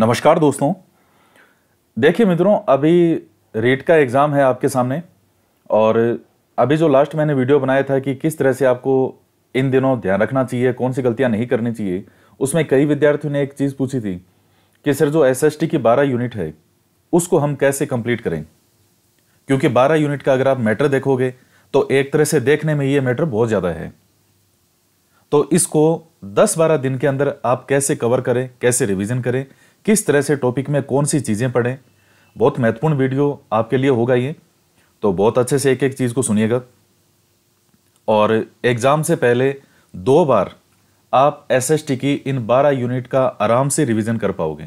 नमस्कार दोस्तों देखिए मित्रों अभी रेट का एग्ज़ाम है आपके सामने और अभी जो लास्ट मैंने वीडियो बनाया था कि किस तरह से आपको इन दिनों ध्यान रखना चाहिए कौन सी गलतियां नहीं करनी चाहिए उसमें कई विद्यार्थियों ने एक चीज़ पूछी थी कि सर जो एस की बारह यूनिट है उसको हम कैसे कंप्लीट करें क्योंकि बारह यूनिट का अगर आप मैटर देखोगे तो एक तरह से देखने में ये मैटर बहुत ज़्यादा है तो इसको 10-12 दिन के अंदर आप कैसे कवर करें कैसे रिवीजन करें किस तरह से टॉपिक में कौन सी चीज़ें पढ़ें बहुत महत्वपूर्ण वीडियो आपके लिए होगा ये तो बहुत अच्छे से एक एक चीज़ को सुनिएगा और एग्ज़ाम से पहले दो बार आप एसएसटी की इन 12 यूनिट का आराम से रिवीजन कर पाओगे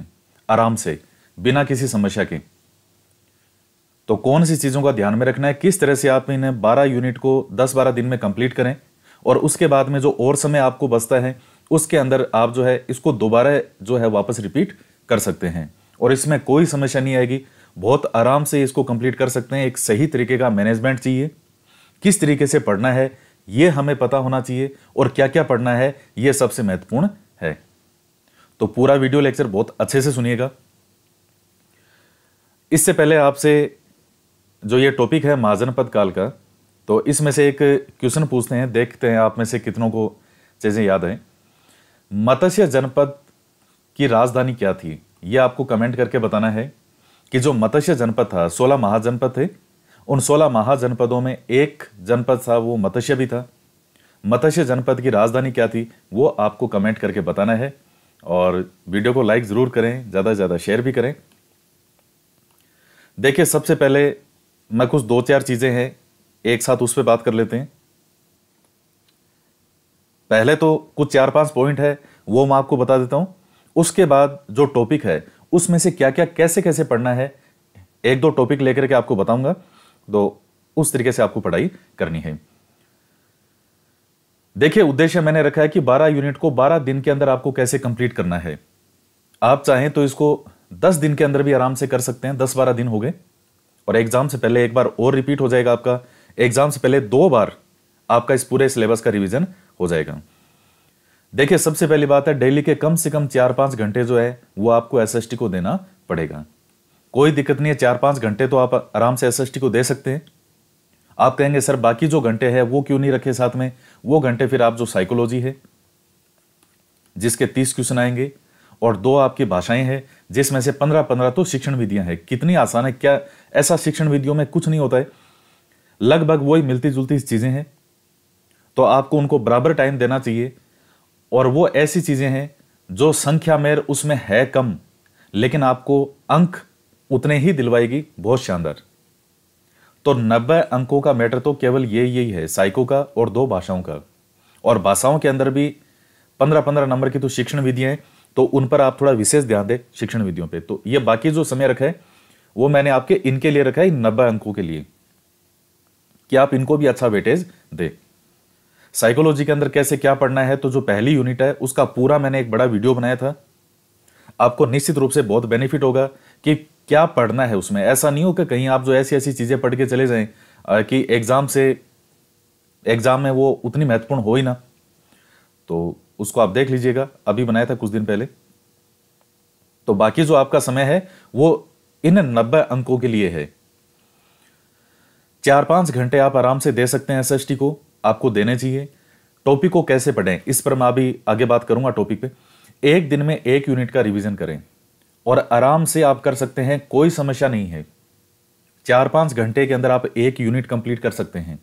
आराम से बिना किसी समस्या के तो कौन सी चीज़ों का ध्यान में रखना है किस तरह से आप इन 12 यूनिट को 10-12 दिन में कंप्लीट करें और उसके बाद में जो और समय आपको बचता है उसके अंदर आप जो है इसको दोबारा जो है वापस रिपीट कर सकते हैं और इसमें कोई समस्या नहीं आएगी बहुत आराम से इसको कंप्लीट कर सकते हैं एक सही तरीके का मैनेजमेंट चाहिए किस तरीके से पढ़ना है ये हमें पता होना चाहिए और क्या क्या पढ़ना है ये सबसे महत्वपूर्ण है तो पूरा वीडियो लेक्चर बहुत अच्छे से सुनिएगा इससे पहले आपसे जो ये टॉपिक है महाजन पद काल का तो इसमें से एक क्वेश्चन पूछते हैं देखते हैं आप में से कितनों को चीज़ें याद हैं मत्स्य जनपद की राजधानी क्या थी यह आपको कमेंट करके बताना है कि जो मत्स्य जनपद था सोलह महाजनपद थे उन सोलह महाजनपदों में एक जनपद था वो मत्स्य भी था मत्स्य जनपद की राजधानी क्या थी वो आपको कमेंट करके बताना है और वीडियो को लाइक ज़रूर करें ज़्यादा से ज़्यादा शेयर भी करें देखिए सबसे पहले मैं कुछ दो चार चीज़ें हैं एक साथ उस पर बात कर लेते हैं पहले तो कुछ चार पांच पॉइंट है वो मैं आपको बता देता हूं उसके बाद जो टॉपिक है उसमें से क्या क्या कैसे कैसे पढ़ना है एक दो टॉपिक लेकर के आपको बताऊंगा तो उस तरीके से आपको पढ़ाई करनी है देखिए उद्देश्य मैंने रखा है कि 12 यूनिट को 12 दिन के अंदर आपको कैसे कंप्लीट करना है आप चाहें तो इसको 10 दिन के अंदर भी आराम से कर सकते हैं 10 बारह दिन हो गए और एग्जाम से पहले एक बार और रिपीट हो जाएगा आपका एग्जाम से पहले दो बार आपका इस पूरे सिलेबस का रिविजन हो जाएगा देखिए सबसे पहली बात है डेली के कम से कम चार पांच घंटे जो है वो आपको एस को देना पड़ेगा कोई दिक्कत नहीं है चार पांच घंटे तो आप आराम से एस को दे सकते हैं आप कहेंगे सर बाकी जो घंटे हैं वो क्यों नहीं रखे साथ में वो घंटे फिर आप जो साइकोलॉजी है जिसके तीस क्वेश्चन आएंगे और दो आपकी भाषाएं हैं जिसमें से पंद्रह पंद्रह तो शिक्षण विधियां हैं कितनी आसान है क्या ऐसा शिक्षण विधियों में कुछ नहीं होता है लगभग वही मिलती जुलती चीज़ें हैं तो आपको उनको बराबर टाइम देना चाहिए और वो ऐसी चीज़ें हैं जो संख्या में उसमें है कम लेकिन आपको अंक उतने ही दिलवाएगी बहुत शानदार तो नब्बे अंकों का मैटर तो केवल ये यही है साइको का और दो भाषाओं का और भाषाओं के अंदर भी पंद्रह पंद्रह नंबर की तो शिक्षण विधियां हैं तो उन पर आप थोड़ा विशेष ध्यान दें शिक्षण विधियों पे तो ये बाकी जो समय रखा है वो मैंने आपके इनके लिए रखा है नब्बे अंकों के लिए कि आप इनको भी अच्छा वेटेज दें साइकोलॉजी के अंदर कैसे क्या पढ़ना है तो जो पहली यूनिट है उसका पूरा मैंने एक बड़ा वीडियो बनाया था आपको निश्चित रूप से बहुत बेनिफिट होगा कि क्या पढ़ना है उसमें ऐसा नहीं हो कि कहीं आप जो ऐसी ऐसी चीज़ें पढ़ के चले जाएं कि एग्ज़ाम से एग्ज़ाम में वो उतनी महत्वपूर्ण हो ही ना तो उसको आप देख लीजिएगा अभी बनाया था कुछ दिन पहले तो बाकी जो आपका समय है वो इन नब्बे अंकों के लिए है चार पांच घंटे आप आराम से दे सकते हैं एस को आपको देने चाहिए टॉपिक को कैसे पढ़ें इस पर मैं अभी आगे बात करूंगा टॉपिक पे एक दिन में एक यूनिट का रिवीजन करें और आराम से आप कर सकते हैं कोई समस्या नहीं है चार पांच घंटे के अंदर आप एक यूनिट कंप्लीट कर सकते हैं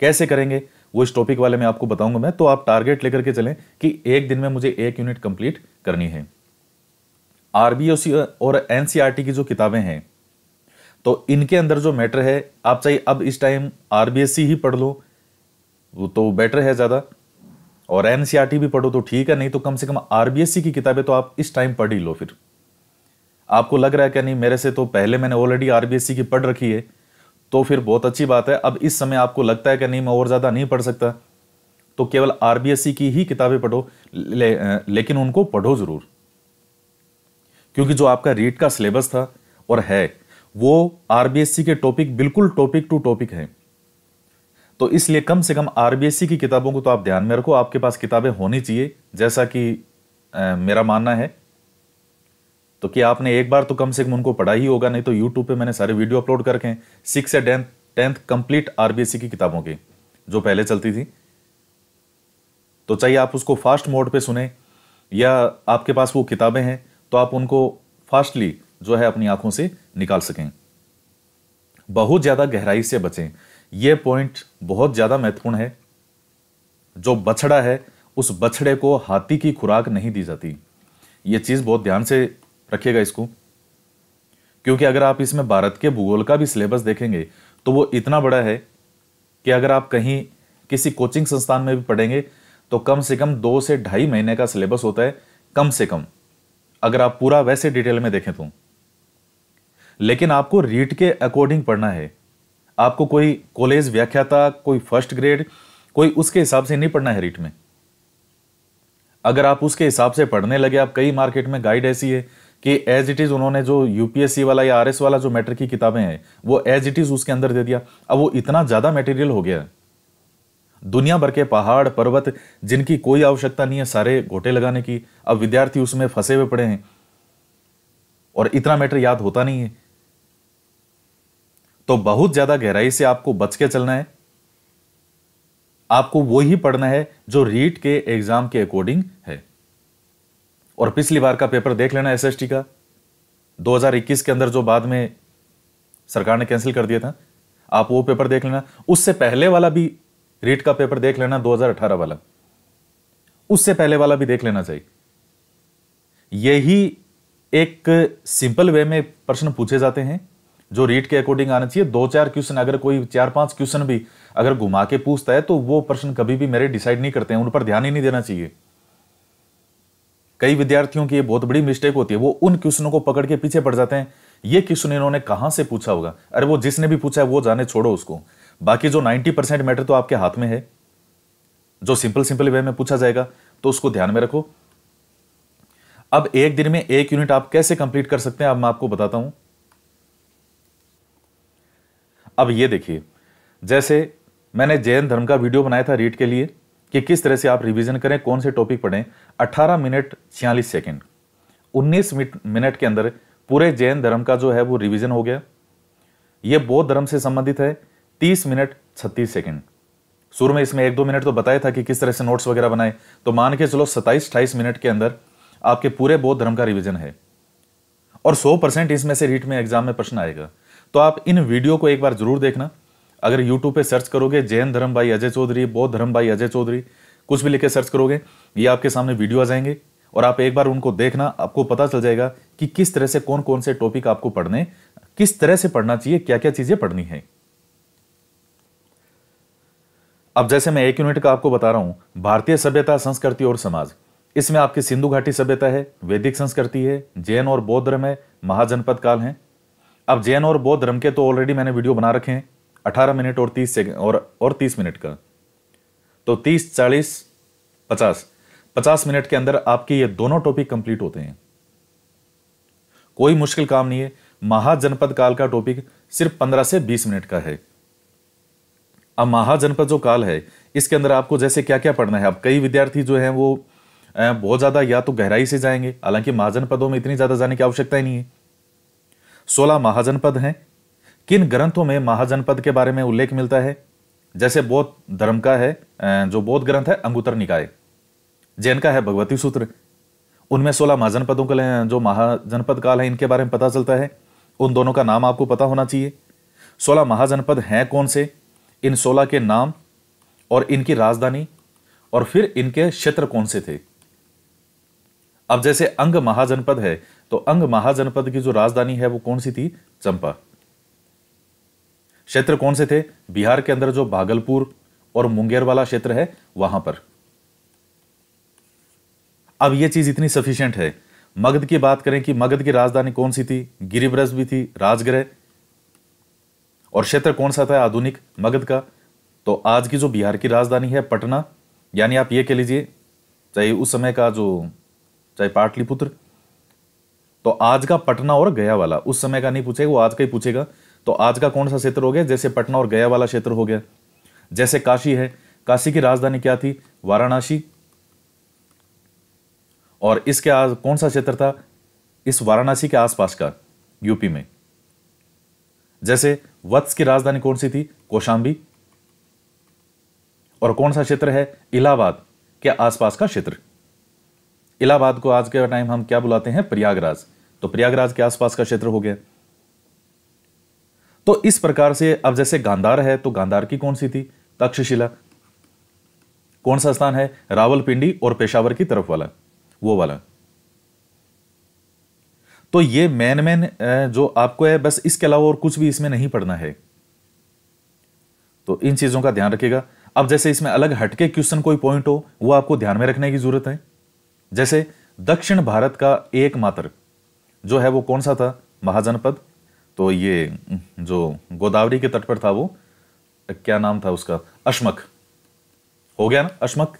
कैसे करेंगे वो इस टॉपिक वाले में आपको बताऊंगा मैं तो आप टारगेट लेकर के चलें कि एक दिन में मुझे एक यूनिट कंप्लीट करनी है आरबीओसी और एनसीआरटी की जो किताबें हैं तो इनके अंदर जो मैटर है आप चाहिए अब इस टाइम आरबीएससी ही पढ़ लो वो तो बेटर है ज़्यादा और एन e भी पढ़ो तो ठीक है नहीं तो कम से कम आर की किताबें तो आप इस टाइम पढ़ ही लो फिर आपको लग रहा है क्या नहीं मेरे से तो पहले मैंने ऑलरेडी आर की पढ़ रखी है तो फिर बहुत अच्छी बात है अब इस समय आपको लगता है कि नहीं मैं और ज़्यादा नहीं पढ़ सकता तो केवल आर की ही किताबें पढ़ो ले, लेकिन उनको पढ़ो ज़रूर क्योंकि जो आपका रीट का सिलेबस था और है वो आर के टॉपिक बिल्कुल टॉपिक टू टॉपिक हैं तो इसलिए कम से कम आर की किताबों को तो आप ध्यान में रखो आपके पास किताबें होनी चाहिए जैसा कि मेरा मानना है तो कि आपने एक बार तो कम से कम उनको पढ़ा ही होगा नहीं तो यूट्यूब पे मैंने सारे वीडियो अपलोड करके हैं सिक्स या टेंथ टेंथ कंप्लीट आर की किताबों की जो पहले चलती थी तो चाहिए आप उसको फास्ट मोड पे सुने या आपके पास वो किताबें हैं तो आप उनको फास्टली जो है अपनी आंखों से निकाल सकें बहुत ज़्यादा गहराई से बचें ये पॉइंट बहुत ज़्यादा महत्वपूर्ण है जो बछड़ा है उस बछड़े को हाथी की खुराक नहीं दी जाती ये चीज़ बहुत ध्यान से रखिएगा इसको क्योंकि अगर आप इसमें भारत के भूगोल का भी सिलेबस देखेंगे तो वो इतना बड़ा है कि अगर आप कहीं किसी कोचिंग संस्थान में भी पढ़ेंगे तो कम से कम दो से ढाई महीने का सिलेबस होता है कम से कम अगर आप पूरा वैसे डिटेल में देखें तो लेकिन आपको रीट के अकॉर्डिंग पढ़ना है आपको कोई कॉलेज व्याख्याता कोई फर्स्ट ग्रेड कोई उसके हिसाब से नहीं पढ़ना है रीट में अगर आप उसके हिसाब से पढ़ने लगे आप कई मार्केट में गाइड ऐसी है कि एज इट इज़ उन्होंने जो यूपीएससी वाला या आरएस वाला जो मैटर की किताबें हैं वो एज इट इज़ उसके अंदर दे दिया अब वो इतना ज़्यादा मटेरियल हो गया है दुनिया भर के पहाड़ पर्वत जिनकी कोई आवश्यकता नहीं है सारे घोटे लगाने की अब विद्यार्थी उसमें फंसे हुए पड़े हैं और इतना मैटर याद होता नहीं है तो बहुत ज्यादा गहराई से आपको बच के चलना है आपको वो ही पढ़ना है जो रीट के एग्जाम के अकॉर्डिंग है और पिछली बार का पेपर देख लेना एसएसटी का 2021 के अंदर जो बाद में सरकार ने कैंसिल कर दिया था आप वो पेपर देख लेना उससे पहले वाला भी रीट का पेपर देख लेना 2018 वाला उससे पहले वाला भी देख लेना चाहिए यही एक सिंपल वे में प्रश्न पूछे जाते हैं जो रीट के अकॉर्डिंग आना चाहिए दो चार क्वेश्चन अगर कोई चार पांच क्वेश्चन भी अगर घुमा के पूछता है तो वो प्रश्न कभी भी मेरे डिसाइड नहीं करते हैं उन पर ध्यान ही नहीं देना चाहिए कई विद्यार्थियों की ये बहुत बड़ी मिस्टेक होती है वो उन क्वेश्चनों को पकड़ के पीछे पड़ जाते हैं ये क्वेश्चन इन्होंने कहां से पूछा होगा अरे वो जिसने भी पूछा है वो जाने छोड़ो उसको बाकी जो नाइनटी परसेंट मैटर तो आपके हाथ में है जो सिंपल सिंपल वे में पूछा जाएगा तो उसको ध्यान में रखो अब एक दिन में एक यूनिट आप कैसे कंप्लीट कर सकते हैं अब मैं आपको बताता हूं अब ये देखिए जैसे मैंने जैन धर्म का वीडियो बनाया था रीट के लिए कि किस तरह से आप रिवीजन करें कौन से टॉपिक पढ़ें 18 मिनट छियालीस सेकेंड 19 मिनट के अंदर पूरे जैन धर्म का जो है वो रिवीजन हो गया ये बौद्ध धर्म से संबंधित है 30 मिनट 36 सेकेंड शुरू में इसमें एक दो मिनट तो बताया था कि किस तरह से नोट्स वगैरह बनाए तो मान के चलो सत्ताईस अठाईस मिनट के अंदर आपके पूरे बौद्ध धर्म का रिविजन है और सौ परसेंट इसमें से रीट में एग्जाम में प्रश्न आएगा तो आप इन वीडियो को एक बार जरूर देखना अगर यूट्यूब पे सर्च करोगे जैन धर्म भाई अजय चौधरी बौद्ध धर्म भाई अजय चौधरी कुछ भी लिखे सर्च करोगे ये आपके सामने वीडियो आ जाएंगे और आप एक बार उनको देखना आपको पता चल जाएगा कि किस तरह से कौन कौन से टॉपिक आपको पढ़ने किस तरह से पढ़ना चाहिए क्या क्या चीजें पढ़नी है अब जैसे मैं एक यूनिट का आपको बता रहा हूं भारतीय सभ्यता संस्कृति और समाज इसमें आपकी सिंधु घाटी सभ्यता है वैदिक संस्कृति है जैन और बौद्ध धर्म है महाजनपद काल है अब जैन और बौद्ध धर्म के तो ऑलरेडी मैंने वीडियो बना रखे हैं अठारह मिनट और तीस सेकेंड और और तीस मिनट का तो तीस चालीस पचास पचास मिनट के अंदर आपके ये दोनों टॉपिक कंप्लीट होते हैं कोई मुश्किल काम नहीं है महाजनपद काल का टॉपिक सिर्फ पंद्रह से बीस मिनट का है अब महाजनपद जो काल है इसके अंदर आपको जैसे क्या क्या पढ़ना है अब कई विद्यार्थी जो हैं वो बहुत ज़्यादा या तो गहराई से जाएंगे हालांकि महाजनपदों में इतनी ज़्यादा जाने की आवश्यकता ही नहीं है सोलह महाजनपद हैं किन ग्रंथों में महाजनपद के बारे में उल्लेख मिलता है जैसे बौद्ध धर्म का है जो बौद्ध ग्रंथ है अंगुतर निकाय जैन का है भगवती सूत्र उनमें सोलह महाजनपदों के जो महाजनपद काल है इनके बारे में पता चलता है उन दोनों का नाम आपको पता होना चाहिए सोलह महाजनपद हैं कौन से इन सोलह के नाम और इनकी राजधानी और फिर इनके क्षेत्र कौन से थे अब जैसे अंग महाजनपद है तो अंग महाजनपद की जो राजधानी है वो कौन सी थी चंपा क्षेत्र कौन से थे बिहार के अंदर जो भागलपुर और मुंगेर वाला क्षेत्र है वहां पर अब यह चीज इतनी सफिशियंट है मगध की बात करें कि मगध की राजधानी कौन सी थी गिरिव्रज भी थी राजगृह और क्षेत्र कौन सा था आधुनिक मगध का तो आज की जो बिहार की राजधानी है पटना यानी आप ये कह लीजिए चाहे उस समय का जो चाहे पाटलिपुत्र तो आज का पटना और गया वाला उस समय का नहीं पूछेगा वो आज का ही पूछेगा तो आज का कौन सा क्षेत्र हो गया जैसे पटना और गया वाला क्षेत्र हो गया जैसे काशी है काशी की राजधानी क्या थी वाराणसी और इसके आज कौन सा क्षेत्र था इस वाराणसी के आसपास का यूपी में जैसे वत्स की राजधानी कौन सी थी कोशांबी और कौन सा क्षेत्र है इलाहाबाद के आसपास का क्षेत्र इलाहाबाद को आज के टाइम हम क्या बुलाते हैं प्रयागराज तो प्रयागराज के आसपास का क्षेत्र हो गया तो इस प्रकार से अब जैसे गांधार है तो गांधार की कौन सी थी तक्षशिला कौन सा स्थान है रावलपिंडी और पेशावर की तरफ वाला वो वाला तो ये मैन मैन जो आपको है बस इसके अलावा और कुछ भी इसमें नहीं पढ़ना है तो इन चीजों का ध्यान रखिएगा अब जैसे इसमें अलग हटके क्वेश्चन कोई पॉइंट हो वो आपको ध्यान में रखने की जरूरत है जैसे दक्षिण भारत का एकमात्र जो है वो कौन सा था महाजनपद तो ये जो गोदावरी के तट पर था वो क्या नाम था उसका अशमक हो गया ना अशमक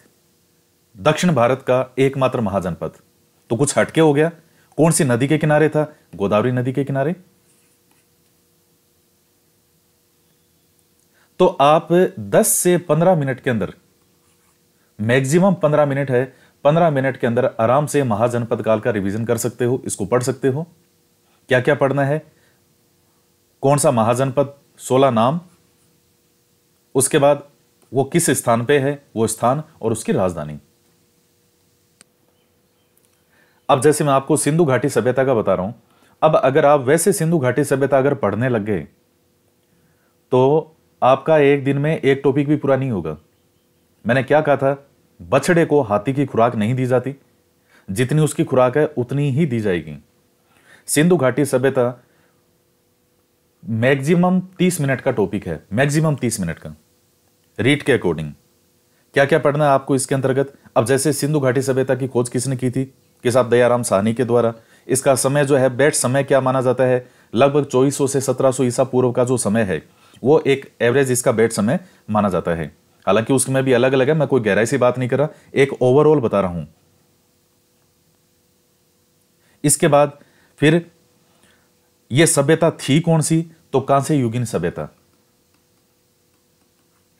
दक्षिण भारत का एकमात्र महाजनपद तो कुछ हटके हो गया कौन सी नदी के किनारे था गोदावरी नदी के किनारे तो आप 10 से 15 मिनट के अंदर मैक्सिमम 15 मिनट है पंद्रह मिनट के अंदर आराम से महाजनपद काल का रिवीजन कर सकते हो इसको पढ़ सकते हो क्या क्या पढ़ना है कौन सा महाजनपद सोलह नाम उसके बाद वो किस स्थान पे है वो स्थान और उसकी राजधानी अब जैसे मैं आपको सिंधु घाटी सभ्यता का बता रहा हूं अब अगर आप वैसे सिंधु घाटी सभ्यता अगर पढ़ने लग गए तो आपका एक दिन में एक टॉपिक भी पूरा नहीं होगा मैंने क्या कहा था बछड़े को हाथी की खुराक नहीं दी जाती जितनी उसकी खुराक है उतनी ही दी जाएगी सिंधु घाटी सभ्यता मैक्सिमम तीस मिनट का टॉपिक है मैक्सिमम तीस मिनट का रीट के अकॉर्डिंग क्या क्या पढ़ना है आपको इसके अंतर्गत अब जैसे सिंधु घाटी सभ्यता की खोज किसने की थी किसाब दयाराम साहनी के द्वारा इसका समय जो है बैठ समय क्या माना जाता है लगभग चौबीस से सौ ईसा पूर्व का जो समय है वो एक एवरेज इसका बेट समय माना जाता है हालांकि उसमें भी अलग अलग है मैं कोई गहराई से बात नहीं कर रहा एक ओवरऑल बता रहा हूं इसके बाद फिर यह सभ्यता थी कौन सी तो कांस्य युगिन सभ्यता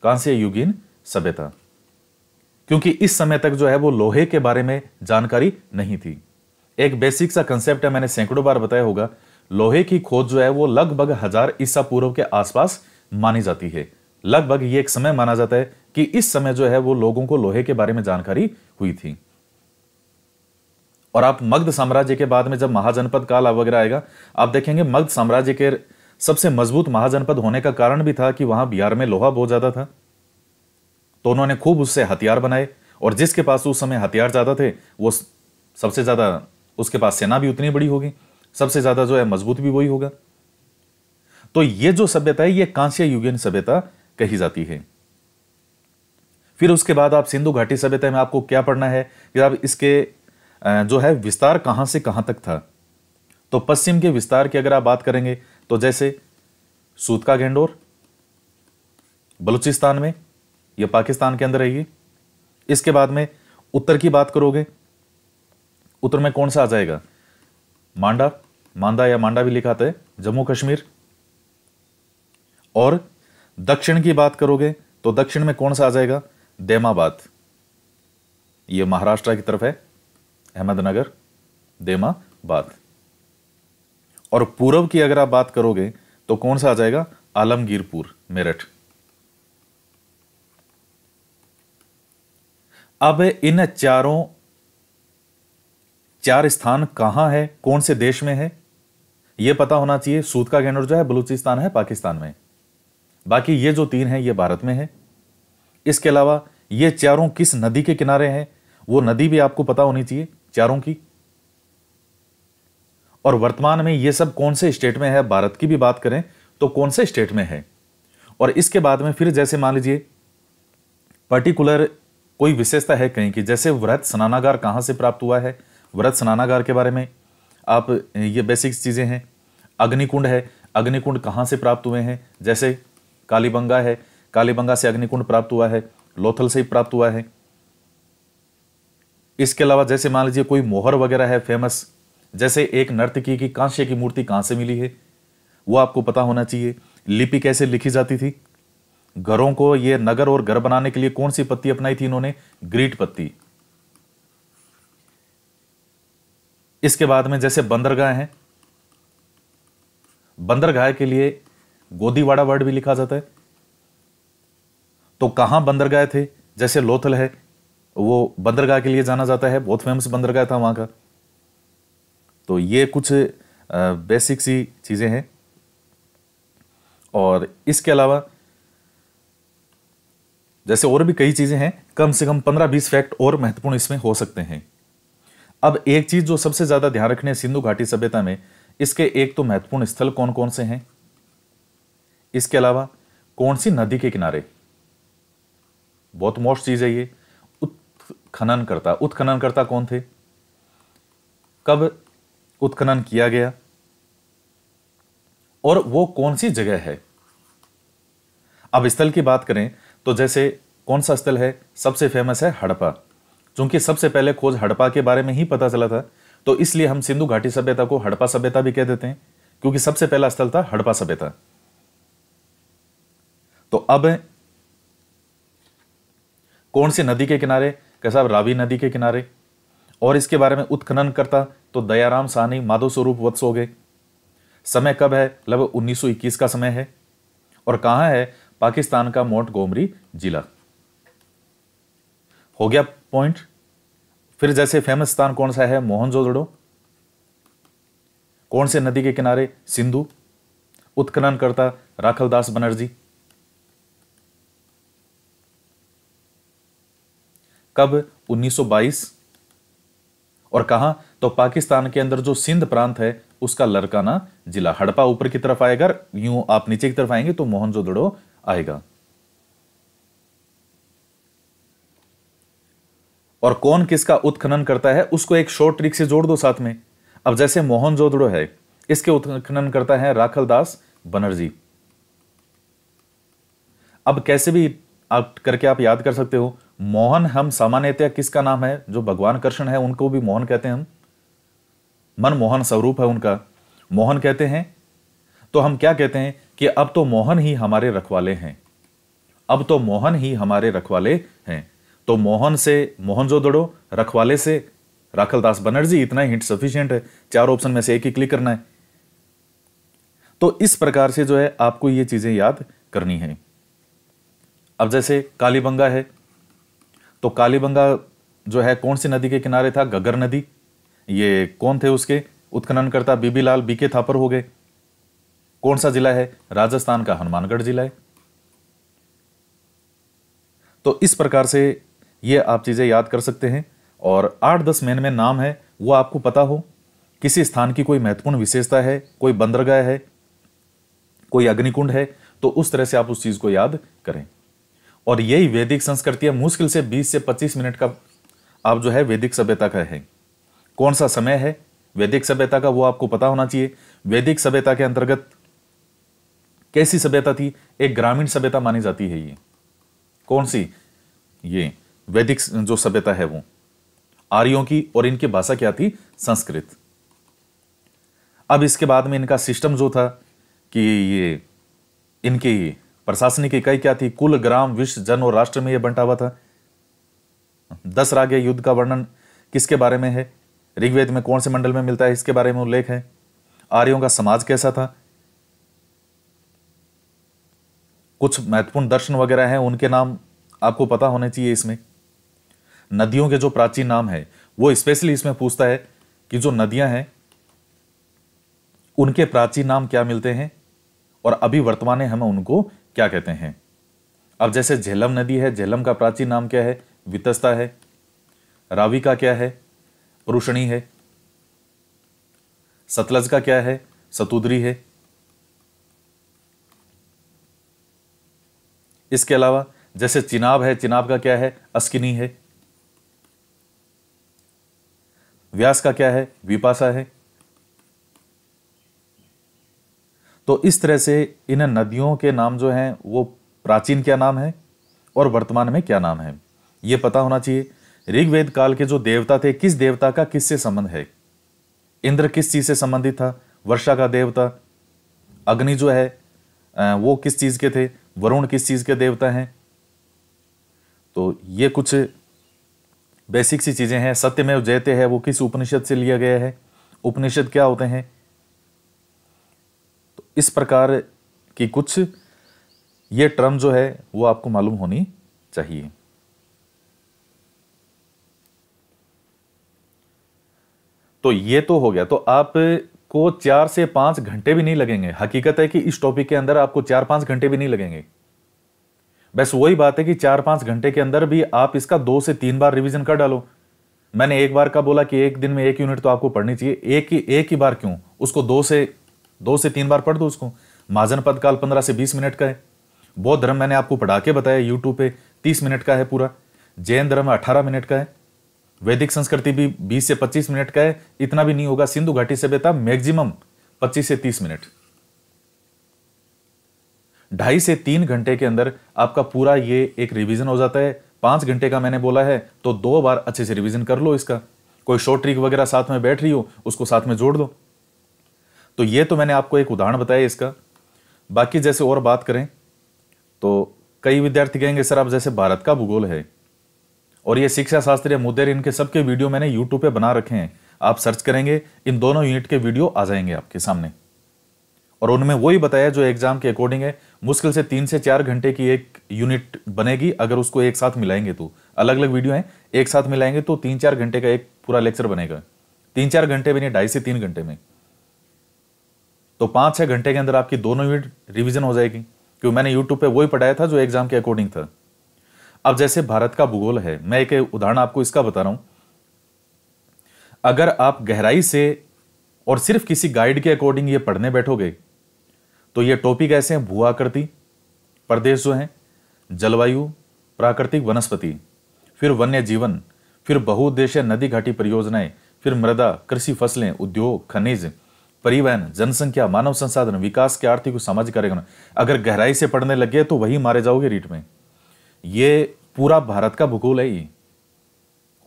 कांस्य युगिन सभ्यता क्योंकि इस समय तक जो है वो लोहे के बारे में जानकारी नहीं थी एक बेसिक सा कंसेप्ट है मैंने सैकड़ों बार बताया होगा लोहे की खोज जो है वो लगभग हजार ईसा पूर्व के आसपास मानी जाती है लगभग ये एक समय माना जाता है कि इस समय जो है वो लोगों को लोहे के बारे में जानकारी हुई थी और आप मग्ध साम्राज्य के बाद में जब महाजनपद काल वगैरह आएगा आप देखेंगे मग्ध साम्राज्य के सबसे मजबूत महाजनपद होने का कारण भी था कि वहां बिहार में लोहा बहुत ज्यादा था तो उन्होंने खूब उससे हथियार बनाए और जिसके पास उस समय हथियार ज्यादा थे वो सबसे ज्यादा उसके पास सेना भी उतनी बड़ी होगी सबसे ज्यादा जो है मजबूत भी वही होगा तो ये जो सभ्यता है ये कांस्य युगीन सभ्यता कही जाती है फिर उसके बाद आप सिंधु घाटी सभ्यता में आपको क्या पढ़ना है कि आप इसके जो है विस्तार कहां से कहां तक था तो पश्चिम के विस्तार की अगर आप बात करेंगे तो जैसे सूत का गेंडोर बलूचिस्तान में यह पाकिस्तान के अंदर रहिए इसके बाद में उत्तर की बात करोगे उत्तर में कौन सा आ जाएगा मांडा मांडा या मांडा भी लिखाते हैं है जम्मू कश्मीर और दक्षिण की बात करोगे तो दक्षिण में कौन सा आ जाएगा देमाबाद ये महाराष्ट्र की तरफ है अहमदनगर देमाबाद और पूर्व की अगर आप बात करोगे तो कौन सा आ जाएगा आलमगीरपुर मेरठ अब इन चारों चार स्थान कहां है कौन से देश में है यह पता होना चाहिए सूद का गैंड जो है बलूचिस्तान है पाकिस्तान में बाकी ये जो तीन हैं ये भारत में है इसके अलावा ये चारों किस नदी के किनारे हैं वो नदी भी आपको पता होनी चाहिए चारों की और वर्तमान में ये सब कौन से स्टेट में है भारत की भी बात करें तो कौन से स्टेट में है और इसके बाद में फिर जैसे मान लीजिए पर्टिकुलर कोई विशेषता है कहीं की जैसे व्रत स्नानागार कहाँ से प्राप्त हुआ है व्रत स्नानागार के बारे में आप ये बेसिक चीज़ें हैं अग्निकुंड है अग्निकुंड कहाँ से प्राप्त हुए हैं जैसे कालीबंगा है कालीबंगा से अग्निकुंड प्राप्त हुआ है लोथल से ही प्राप्त हुआ है इसके अलावा जैसे मान लीजिए कोई मोहर वगैरह है फेमस जैसे एक नर्तकी की कांस्य की मूर्ति कहां से मिली है वो आपको पता होना चाहिए लिपि कैसे लिखी जाती थी घरों को ये नगर और घर बनाने के लिए कौन सी पत्ती अपनाई थी इन्होंने ग्रीट पत्ती इसके बाद में जैसे बंदरगाह हैं बंदरगाह के लिए गोदीवाड़ा वर्ड भी लिखा जाता है तो कहां बंदरगाह थे जैसे लोथल है वो बंदरगाह के लिए जाना जाता है बहुत फेमस बंदरगाह था वहां का तो ये कुछ बेसिक सी चीज़ें हैं और इसके अलावा जैसे और भी कई चीज़ें हैं कम से कम पंद्रह बीस फैक्ट और महत्वपूर्ण इसमें हो सकते हैं अब एक चीज़ जो सबसे ज़्यादा ध्यान रखने सिंधु घाटी सभ्यता में इसके एक तो महत्वपूर्ण स्थल कौन कौन से हैं इसके अलावा कौन सी नदी के किनारे बहुत मोस्ट चीज़ है ये उत्खनन करता उत्खनन करता कौन थे कब उत्खनन किया गया और वो कौन सी जगह है अब स्थल की बात करें तो जैसे कौन सा स्थल है सबसे फेमस है हड़प्पा चूंकि सबसे पहले खोज हड़प्पा के बारे में ही पता चला था तो इसलिए हम सिंधु घाटी सभ्यता को हड़प्पा सभ्यता भी कह देते हैं क्योंकि सबसे पहला स्थल था हड़प्पा सभ्यता तो अब कौन सी नदी के किनारे कह साहब रावी नदी के किनारे और इसके बारे में उत्खनन करता तो दयाराम सानी माधव स्वरूप वत्स हो गए समय कब है लगभग 1921 का समय है और कहां है पाकिस्तान का मोट गोमरी जिला हो गया पॉइंट फिर जैसे फेमस स्थान कौन सा है मोहनजोदड़ो कौन से नदी के किनारे सिंधु उत्खनन करता राखलदास बनर्जी कब 1922 और कहा तो पाकिस्तान के अंदर जो सिंध प्रांत है उसका लड़काना जिला हड़पा ऊपर की तरफ आएगा यूं आप नीचे की तरफ आएंगे तो मोहनजोदड़ो आएगा और कौन किसका उत्खनन करता है उसको एक शॉर्ट ट्रिक से जोड़ दो साथ में अब जैसे मोहनजोदड़ो है इसके उत्खनन करता है राखल दास बनर्जी अब कैसे भी आप करके आप याद कर सकते हो मोहन हम सामान्यतया किसका नाम है जो भगवान कृष्ण है उनको भी मोहन कहते हैं हम मन मोहन स्वरूप है उनका मोहन कहते हैं तो हम क्या कहते हैं कि अब तो मोहन ही हमारे रखवाले हैं अब तो मोहन ही हमारे रखवाले हैं तो मोहन से मोहन जो दड़ो रखवाले से राखल दास बनर्जी इतना ही हिंट सफिशियंट है चार ऑप्शन में से एक ही क्लिक करना है तो इस प्रकार से जो है आपको ये चीजें याद करनी है अब जैसे कालीबंगा है तो कालीबंगा जो है कौन सी नदी के किनारे था गगर नदी ये कौन थे उसके उत्खनन करता बीबी लाल बीके थापर हो गए कौन सा जिला है राजस्थान का हनुमानगढ़ जिला है तो इस प्रकार से ये आप चीज़ें याद कर सकते हैं और आठ दस महीने में नाम है वो आपको पता हो किसी स्थान की कोई महत्वपूर्ण विशेषता है कोई बंदरगाह है कोई अग्निकुंड है तो उस तरह से आप उस चीज़ को याद करें और यही वैदिक है मुश्किल से 20 से 25 मिनट का आप जो है वैदिक सभ्यता का है कौन सा समय है वैदिक सभ्यता का वो आपको पता होना चाहिए वैदिक सभ्यता के अंतर्गत कैसी सभ्यता थी एक ग्रामीण सभ्यता मानी जाती है ये कौन सी ये वैदिक जो सभ्यता है वो आर्यों की और इनकी भाषा क्या थी संस्कृत अब इसके बाद में इनका सिस्टम जो था कि ये इनके प्रशासनिक इकाई क्या थी कुल ग्राम विश्व जन और राष्ट्र में यह बंटा हुआ था दस राग युद्ध का वर्णन किसके बारे में है ऋग्वेद में कौन से मंडल में मिलता है इसके बारे में उल्लेख है आर्यों का समाज कैसा था कुछ महत्वपूर्ण दर्शन वगैरह हैं उनके नाम आपको पता होने चाहिए इसमें नदियों के जो प्राचीन नाम है वो स्पेशली इसमें पूछता है कि जो नदियां हैं उनके प्राचीन नाम क्या मिलते हैं और अभी वर्तमान में हम उनको क्या कहते हैं अब जैसे झेलम नदी है झेलम का प्राचीन नाम क्या है वितस्ता है रावी का क्या है रुषणी है सतलज का क्या है सतुद्री है इसके अलावा जैसे चिनाब है चिनाब का क्या है अस्किनी है व्यास का क्या है विपाशा है तो इस तरह से इन नदियों के नाम जो हैं वो प्राचीन क्या नाम है और वर्तमान में क्या नाम है ये पता होना चाहिए ऋग्वेद काल के जो देवता थे किस देवता का किससे संबंध है इंद्र किस चीज़ से संबंधित था वर्षा का देवता अग्नि जो है वो किस चीज़ के थे वरुण किस चीज़ के देवता हैं तो ये कुछ बेसिक सी चीज़ें हैं सत्य में जयते है वो किस उपनिषद से लिया गया है उपनिषद क्या होते हैं इस प्रकार की कुछ ये टर्म जो है वो आपको मालूम होनी चाहिए तो ये तो हो गया तो आपको चार से पांच घंटे भी नहीं लगेंगे हकीकत है कि इस टॉपिक के अंदर आपको चार पांच घंटे भी नहीं लगेंगे बस वही बात है कि चार पांच घंटे के अंदर भी आप इसका दो से तीन बार रिवीजन कर डालो मैंने एक बार का बोला कि एक दिन में एक यूनिट तो आपको पढ़नी चाहिए एक ही एक ही बार क्यों उसको दो से दो से तीन बार पढ़ दो उसको माजन पद काल पंद्रह से बीस मिनट का है बौद्ध धर्म मैंने आपको पढ़ा के बताया यूट्यूब पे तीस मिनट का है पूरा जैन धर्म अठारह मिनट का है वैदिक संस्कृति भी बीस से पच्चीस मिनट का है इतना भी नहीं होगा सिंधु घाटी सभ्यता मैक्सिमम पच्चीस से तीस मिनट ढाई से तीन घंटे के अंदर आपका पूरा ये एक रिवीजन हो जाता है पांच घंटे का मैंने बोला है तो दो बार अच्छे से रिवीजन कर लो इसका कोई शॉर्ट ट्रिक वगैरह साथ में बैठ रही हो उसको साथ में जोड़ दो तो ये तो मैंने आपको एक उदाहरण बताया इसका बाकी जैसे और बात करें तो कई विद्यार्थी कहेंगे सर आप जैसे भारत का भूगोल है और ये शिक्षा शास्त्र या मुद्दे इनके सबके वीडियो मैंने यूट्यूब पे बना रखे हैं आप सर्च करेंगे इन दोनों यूनिट के वीडियो आ जाएंगे आपके सामने और उनमें वही बताया जो एग्जाम के अकॉर्डिंग है मुश्किल से तीन से चार घंटे की एक यूनिट बनेगी अगर उसको एक साथ मिलाएंगे तो अलग अलग वीडियो हैं एक साथ मिलाएंगे तो तीन चार घंटे का एक पूरा लेक्चर बनेगा तीन चार घंटे में नहीं ढाई से तीन घंटे में तो पाँच छः घंटे के अंदर आपकी दोनों यूनिट रिविजन हो जाएगी क्योंकि मैंने यूट्यूब पर वही पढ़ाया था जो एग्ज़ाम के अकॉर्डिंग था अब जैसे भारत का भूगोल है मैं एक उदाहरण आपको इसका बता रहा हूं अगर आप गहराई से और सिर्फ किसी गाइड के अकॉर्डिंग ये पढ़ने बैठोगे तो ये टॉपिक ऐसे हैं भू आकृति प्रदेश जो हैं जलवायु प्राकृतिक वनस्पति फिर वन्य जीवन फिर बहुउद्देश्य नदी घाटी परियोजनाएं फिर मृदा कृषि फसलें उद्योग खनिज परिवहन जनसंख्या मानव संसाधन विकास के आर्थिक और सामाजिक कार्यक्रम अगर गहराई से पढ़ने लग गए तो वही मारे जाओगे रीट में ये पूरा भारत का भूगोल है ये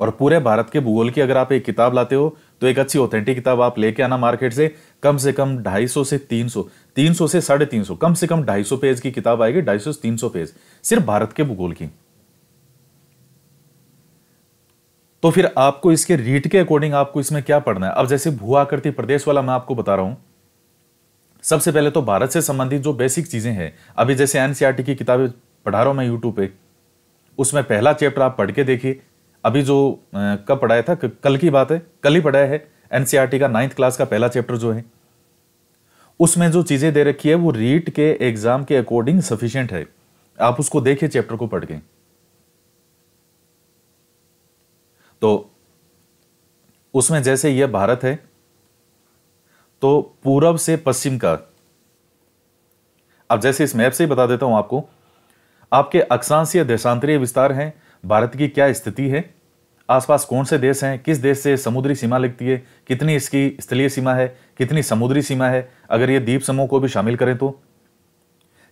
और पूरे भारत के भूगोल की अगर आप एक किताब लाते हो तो एक अच्छी ऑथेंटिक किताब आप लेके आना मार्केट से कम से कम सौ से तीन तीन सौ से साढ़े तीन सौ कम से कम ढाई सौ पेज की किताब आएगी ढाई सौ से सौ पेज सिर्फ भारत के भूगोल की तो फिर आपको इसके रीट के अकॉर्डिंग आपको इसमें क्या पढ़ना है अब जैसे भूआकृति प्रदेश वाला मैं आपको बता रहा हूं सबसे पहले तो भारत से संबंधित जो बेसिक चीजें हैं अभी जैसे एनसीआरटी e की किताबें पढ़ा रहा हूं मैं यूट्यूब पे उसमें पहला चैप्टर आप पढ़ के देखिए अभी जो कब पढ़ाया था कल की बात है कल ही पढ़ाया है एनसीआरटी e का नाइन्थ क्लास का पहला चैप्टर जो है उसमें जो चीजें दे रखी है वो रीट के एग्जाम के अकॉर्डिंग सफिशियंट है आप उसको देखिए चैप्टर को पढ़ के तो उसमें जैसे यह भारत है तो पूरब से पश्चिम का अब जैसे इस मैप से ही बता देता हूं आपको आपके अक्षांशीय देशांतरीय विस्तार हैं भारत की क्या स्थिति है आसपास कौन से देश हैं किस देश से समुद्री सीमा लगती है कितनी इसकी स्थलीय सीमा है कितनी समुद्री सीमा है अगर ये द्वीप समूह को भी शामिल करें तो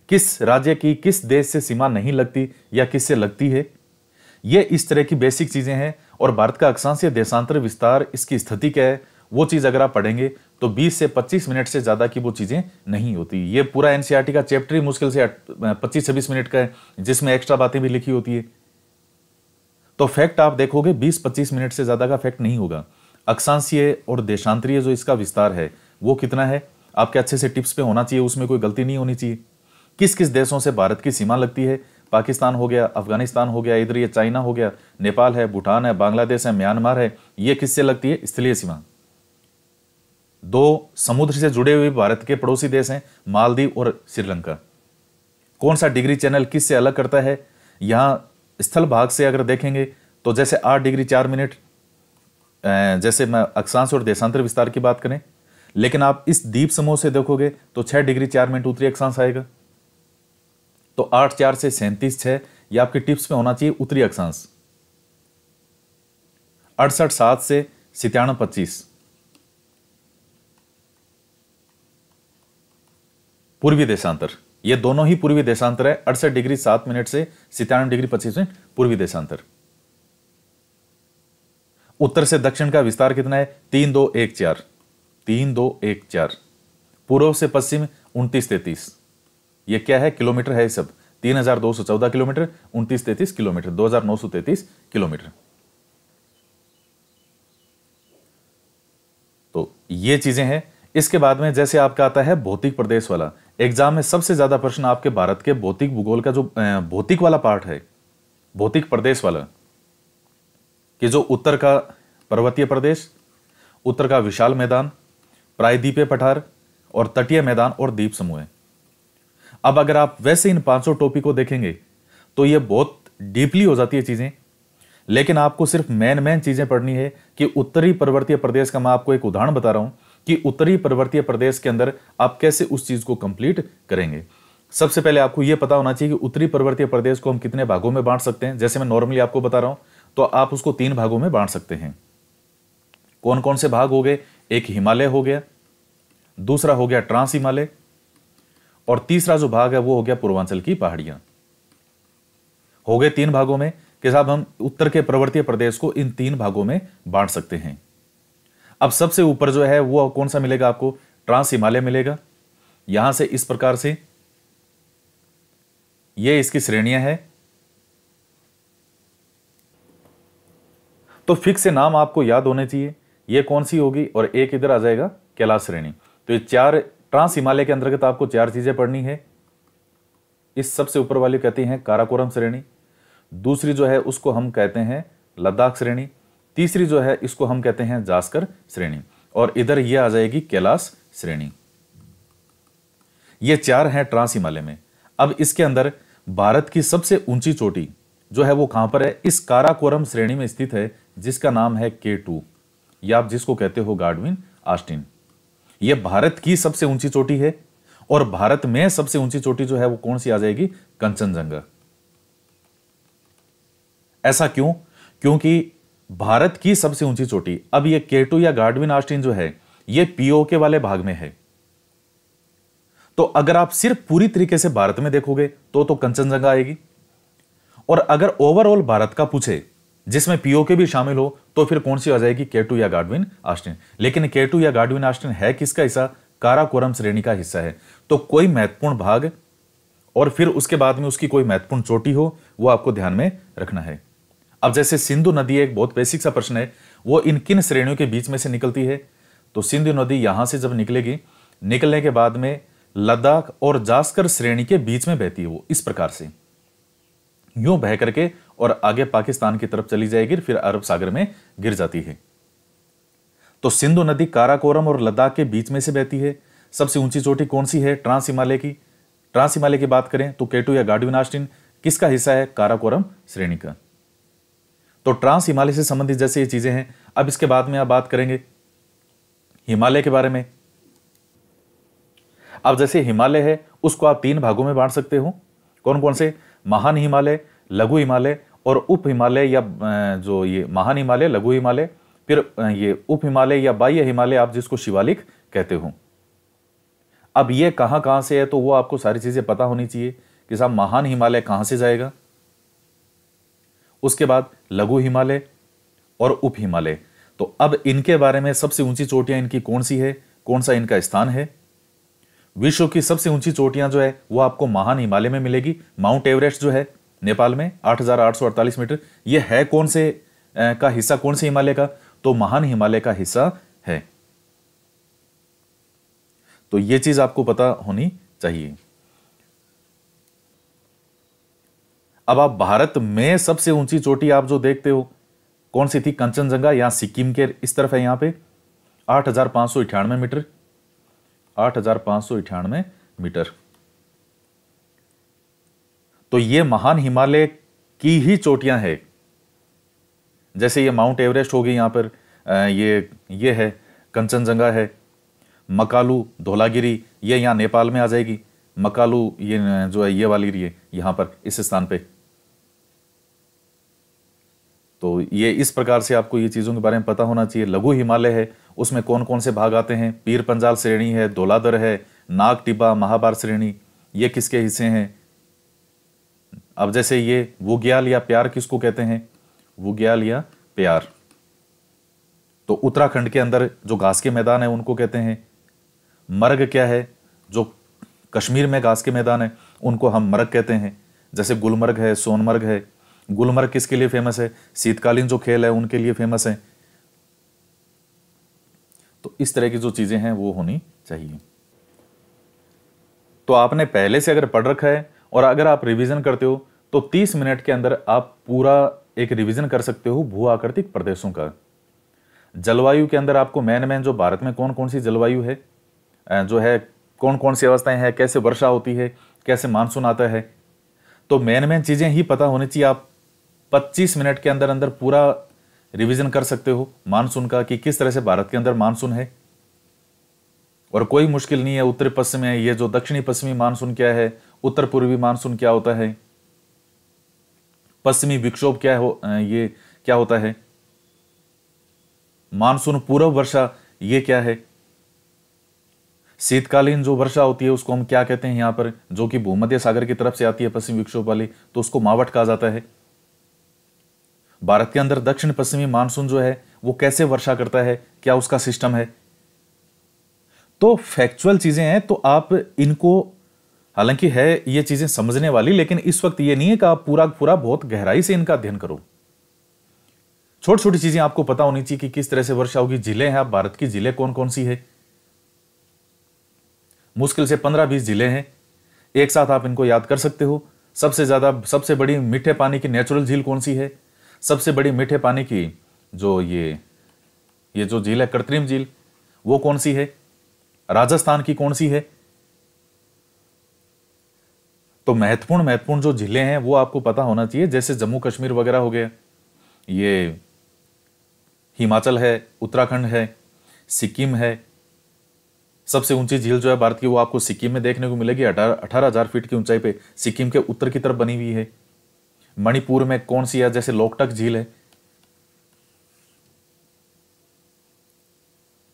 किस राज्य की किस देश से सीमा नहीं लगती या किससे लगती है ये इस तरह की बेसिक चीज़ें हैं और भारत का अक्षांशीय देशांतर विस्तार इसकी स्थिति क्या है वो चीज़ अगर आप पढ़ेंगे तो 20 से 25 मिनट से ज़्यादा की वो चीज़ें नहीं होती ये पूरा एनसीआरटी e का चैप्टर ही मुश्किल से 25 से 20 मिनट का है जिसमें एक्स्ट्रा बातें भी लिखी होती है तो फैक्ट आप देखोगे 20-25 मिनट से ज़्यादा का फैक्ट नहीं होगा अक्षांशीय और देशांतरीय जो इसका विस्तार है वो कितना है आपके अच्छे से टिप्स पे होना चाहिए उसमें कोई गलती नहीं होनी चाहिए किस किस देशों से भारत की सीमा लगती है पाकिस्तान हो गया अफगानिस्तान हो गया इधर ये चाइना हो गया नेपाल है भूटान है बांग्लादेश है म्यांमार है ये किससे लगती है स्थलीय सीमा दो समुद्र से जुड़े हुए भारत के पड़ोसी देश हैं मालदीव और श्रीलंका कौन सा डिग्री चैनल किस से अलग करता है यहाँ स्थल भाग से अगर देखेंगे तो जैसे आठ डिग्री चार मिनट जैसे मैं अक्षांश और देशांतर विस्तार की बात करें लेकिन आप इस द्वीप समूह से देखोगे तो छः डिग्री चार मिनट उत्तरी अक्षांश आएगा तो आठ चार से सैंतीस छः यह आपके टिप्स में होना चाहिए उत्तरी अक्षांश अड़सठ सात से सितयाण पच्चीस पूर्वी देशांतर ये दोनों ही पूर्वी देशांतर है अड़सठ डिग्री सात मिनट से सितानवे डिग्री पच्चीस मिनट पूर्वी देशांतर उत्तर से दक्षिण का विस्तार कितना है तीन दो एक चार तीन दो एक चार पूर्व से पश्चिम उनतीस तैतीस ये क्या है किलोमीटर है सब तीन हजार दो सौ चौदह किलोमीटर उनतीस तैतीस किलोमीटर दो हजार नौ सौ तैतीस किलोमीटर तो ये चीजें हैं इसके बाद में जैसे आपका आता है भौतिक प्रदेश वाला एग्जाम में सबसे ज्यादा प्रश्न आपके भारत के भौतिक भूगोल का जो भौतिक वाला पार्ट है भौतिक प्रदेश वाला कि जो उत्तर का पर्वतीय प्रदेश उत्तर का विशाल मैदान प्रायद्वीपीय पठार और तटीय मैदान और द्वीप समूह है अब अगर आप वैसे इन पांचों टॉपिक को देखेंगे तो ये बहुत डीपली हो जाती है चीज़ें लेकिन आपको सिर्फ मेन मेन चीज़ें पढ़नी है कि उत्तरी पर्वतीय प्रदेश का मैं आपको एक उदाहरण बता रहा हूँ कि उत्तरी पर्वतीय प्रदेश के अंदर आप कैसे उस चीज़ को कंप्लीट करेंगे सबसे पहले आपको यह पता होना चाहिए कि उत्तरी पर्वतीय प्रदेश को हम कितने भागों में बांट सकते हैं जैसे मैं नॉर्मली आपको बता रहा हूँ तो आप उसको तीन भागों में बांट सकते हैं कौन कौन से भाग हो गए एक हिमालय हो गया दूसरा हो गया ट्रांस हिमालय और तीसरा जो भाग है वो हो गया पूर्वांचल की पहाड़ियां हो गए तीन भागों में कि साहब हम उत्तर के पर्वतीय प्रदेश को इन तीन भागों में बांट सकते हैं अब सबसे ऊपर जो है वो कौन सा मिलेगा आपको ट्रांस हिमालय मिलेगा यहां से इस प्रकार से ये इसकी श्रेणियां है तो फिक्स से नाम आपको याद होने चाहिए ये कौन सी होगी और एक इधर आ जाएगा कैलाश श्रेणी तो ये चार ट्रांस हिमालय के अंतर्गत आपको चार चीज़ें पढ़नी है इस सबसे ऊपर वाली कहती हैं काराकोरम श्रेणी दूसरी जो है उसको हम कहते हैं लद्दाख श्रेणी तीसरी जो है इसको हम कहते हैं जास्कर श्रेणी और इधर यह आ जाएगी कैलाश श्रेणी ये चार हैं ट्रांस हिमालय में अब इसके अंदर भारत की सबसे ऊंची चोटी जो है वो कहां पर है इस काराकोरम श्रेणी में स्थित है जिसका नाम है के टू या आप जिसको कहते हो गार्डविन आस्टिन यह भारत की सबसे ऊंची चोटी है और भारत में सबसे ऊंची चोटी जो है वो कौन सी आ जाएगी कंचनजंगा ऐसा क्यों क्योंकि भारत की सबसे ऊंची चोटी अब ये केटू या गार्डविन आस्टिन जो है ये पीओके वाले भाग में है तो अगर आप सिर्फ पूरी तरीके से भारत में देखोगे तो तो कंचनजंगा आएगी और अगर ओवरऑल भारत का पूछे जिसमें पीओके भी शामिल हो तो फिर कौन सी हो जाएगी केटू या गार्डविन आस्टिन लेकिन केटू या गार्डविन आस्टिन है किसका हिस्सा काराकोरम श्रेणी का हिस्सा है तो कोई महत्वपूर्ण भाग और फिर उसके बाद में उसकी कोई महत्वपूर्ण चोटी हो वो आपको ध्यान में रखना है अब जैसे सिंधु नदी एक बहुत बेसिक सा प्रश्न है वो इन किन श्रेणियों के बीच में से निकलती है तो सिंधु नदी यहां से जब निकलेगी निकलने के बाद में लद्दाख और जास्कर श्रेणी के बीच में बहती है वो इस प्रकार से यूं बह करके और आगे पाकिस्तान की तरफ चली जाएगी फिर अरब सागर में गिर जाती है तो सिंधु नदी काराकोरम और लद्दाख के बीच में से बहती है सबसे ऊंची चोटी कौन सी है ट्रांस हिमालय की ट्रांस हिमालय की बात करें तो केटू या गाडविनास्टिन किसका हिस्सा है काराकोरम श्रेणी का तो ट्रांस हिमालय से संबंधित जैसे ये चीजें हैं अब इसके बाद में आप बात करेंगे हिमालय के बारे में अब जैसे हिमालय है उसको आप तीन भागों में बांट सकते हो कौन कौन से महान हिमालय लघु हिमालय और उप हिमालय या जो ये महान हिमालय लघु हिमालय फिर ये उप हिमालय या बाह्य हिमालय आप जिसको शिवालिक कहते हो अब ये कहां कहां से है तो वो आपको सारी चीज़ें पता होनी चाहिए कि साहब महान हिमालय कहां से जाएगा उसके बाद लघु हिमालय और उप हिमालय तो अब इनके बारे में सबसे ऊंची चोटियां इनकी कौन सी है कौन सा इनका स्थान है विश्व की सबसे ऊंची चोटियां जो है वो आपको महान हिमालय में मिलेगी माउंट एवरेस्ट जो है नेपाल में 8,848 मीटर ये है कौन से का हिस्सा कौन से हिमालय का तो महान हिमालय का हिस्सा है तो ये चीज आपको पता होनी चाहिए अब आप भारत में सबसे ऊंची चोटी आप जो देखते हो कौन सी थी कंचनजंगा यहां सिक्किम के इस तरफ है यहां पे आठ हजार पांच सौ मीटर आठ हजार पांच सौ मीटर तो ये महान हिमालय की ही चोटियां हैं जैसे ये माउंट एवरेस्ट होगी यहां पर ये ये है कंचनजंगा है मकालू धोलागिरी ये यहां नेपाल में आ जाएगी मकालू ये जो है ये वाली है यहां पर इस स्थान पे तो ये इस प्रकार से आपको ये चीज़ों के बारे में पता होना चाहिए लघु हिमालय है उसमें कौन कौन से भाग आते हैं पीर पंजाल श्रेणी है दोलादर है नाग टिब्बा महाबार श्रेणी ये किसके हिस्से हैं अब जैसे ये वो ग्याल या प्यार किसको कहते हैं वो ग्याल या प्यार तो उत्तराखंड के अंदर जो घास के मैदान है उनको कहते हैं मर्ग क्या है जो कश्मीर में घास के मैदान है उनको हम मर्ग कहते हैं जैसे गुलमर्ग है सोनमर्ग है गुलमर्ग किसके लिए फेमस है शीतकालीन जो खेल है उनके लिए फेमस है तो इस तरह की जो चीज़ें हैं वो होनी चाहिए तो आपने पहले से अगर पढ़ रखा है और अगर आप रिवीजन करते हो तो 30 मिनट के अंदर आप पूरा एक रिवीजन कर सकते हो भू आकृतिक प्रदेशों का जलवायु के अंदर आपको मैन मैन जो भारत में कौन कौन सी जलवायु है जो है कौन कौन सी अवस्थाएं हैं कैसे वर्षा होती है कैसे मानसून आता है तो मेन मेन चीज़ें ही पता होनी चाहिए आप 25 मिनट के अंदर अंदर पूरा रिवीजन कर सकते हो मानसून का कि किस तरह से भारत के अंदर मानसून है और कोई मुश्किल नहीं है उत्तर पश्चिम है ये जो दक्षिणी पश्चिमी मानसून क्या है उत्तर पूर्वी मानसून क्या होता है पश्चिमी विक्षोभ क्या हो ये क्या होता है मानसून पूर्व वर्षा ये क्या है शीतकालीन जो वर्षा होती है उसको हम क्या कहते हैं यहां पर जो कि भूमध्य सागर की तरफ से आती है पश्चिम विक्षोभ वाली तो उसको मावट कहा जाता है भारत के अंदर दक्षिण पश्चिमी मानसून जो है वो कैसे वर्षा करता है क्या उसका सिस्टम है तो फैक्चुअल चीजें हैं तो आप इनको हालांकि है ये चीजें समझने वाली लेकिन इस वक्त ये नहीं है कि आप पूरा पूरा बहुत गहराई से इनका अध्ययन करो छोटी छोटी चीजें आपको पता होनी चाहिए कि किस तरह से वर्षा होगी जिले हैं आप भारत की जिले कौन कौन सी है मुश्किल से पंद्रह बीस जिले हैं एक साथ आप इनको याद कर सकते हो सबसे ज़्यादा सबसे बड़ी मीठे पानी की नेचुरल झील कौन सी है सबसे बड़ी मीठे पानी की जो ये ये जो झील है कृत्रिम झील वो कौन सी है राजस्थान की कौन सी है तो महत्वपूर्ण महत्वपूर्ण जो ज़िले हैं वो आपको पता होना चाहिए जैसे जम्मू कश्मीर वगैरह हो गया ये हिमाचल है उत्तराखंड है सिक्किम है सबसे ऊंची झील जो है भारत की वो आपको सिक्किम में देखने को मिलेगी अठारह हज़ार फीट की ऊंचाई पे सिक्किम के उत्तर की तरफ बनी हुई है मणिपुर में कौन सी है जैसे लोकटक झील है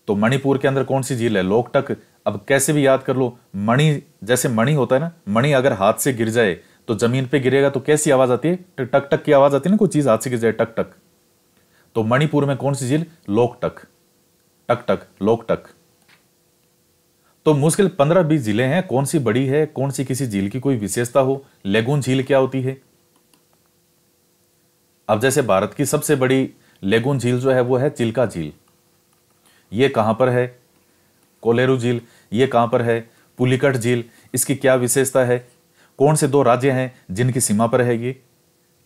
तो मणिपुर के अंदर कौन सी झील है लोकटक अब कैसे भी याद कर लो मणि जैसे मणि होता है ना मणि अगर हाथ से गिर जाए तो जमीन पे गिरेगा तो कैसी आवाज आती है टक टक की आवाज आती है ना कोई चीज हाथ से गिर जाए टक टक तो मणिपुर में कौन सी झील लोकटक टक टक लोकटक तो मुश्किल पंद्रह बीस जिले हैं कौन सी बड़ी है कौन सी किसी झील की कोई विशेषता हो लेगून झील क्या होती है अब जैसे भारत की सबसे बड़ी लेगून झील जो है वो है चिल्का झील ये कहां पर है कोलेरू झील ये कहाँ पर है पुलिकट झील इसकी क्या विशेषता है कौन से दो राज्य हैं जिनकी सीमा पर है ये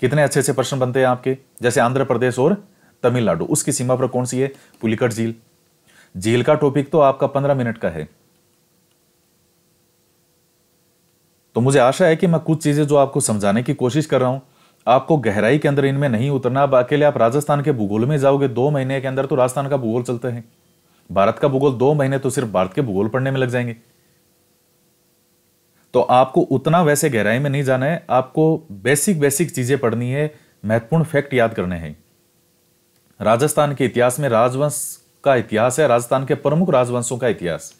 कितने अच्छे अच्छे प्रश्न बनते हैं आपके जैसे आंध्र प्रदेश और तमिलनाडु उसकी सीमा पर कौन सी है पुलिकट झील झील का टॉपिक तो आपका पंद्रह मिनट का है तो मुझे आशा है कि मैं कुछ चीज़ें जो आपको समझाने की कोशिश कर रहा हूं आपको गहराई के अंदर इनमें नहीं उतरना अब अकेले आप राजस्थान के भूगोल में जाओगे दो महीने के अंदर तो राजस्थान का भूगोल चलते हैं भारत का भूगोल दो महीने तो सिर्फ भारत के भूगोल पढ़ने में लग जाएंगे तो आपको उतना वैसे गहराई में नहीं जाना है आपको बेसिक बेसिक चीजें पढ़नी है महत्वपूर्ण फैक्ट याद करने हैं राजस्थान के इतिहास में राजवंश का इतिहास है राजस्थान के प्रमुख राजवंशों का इतिहास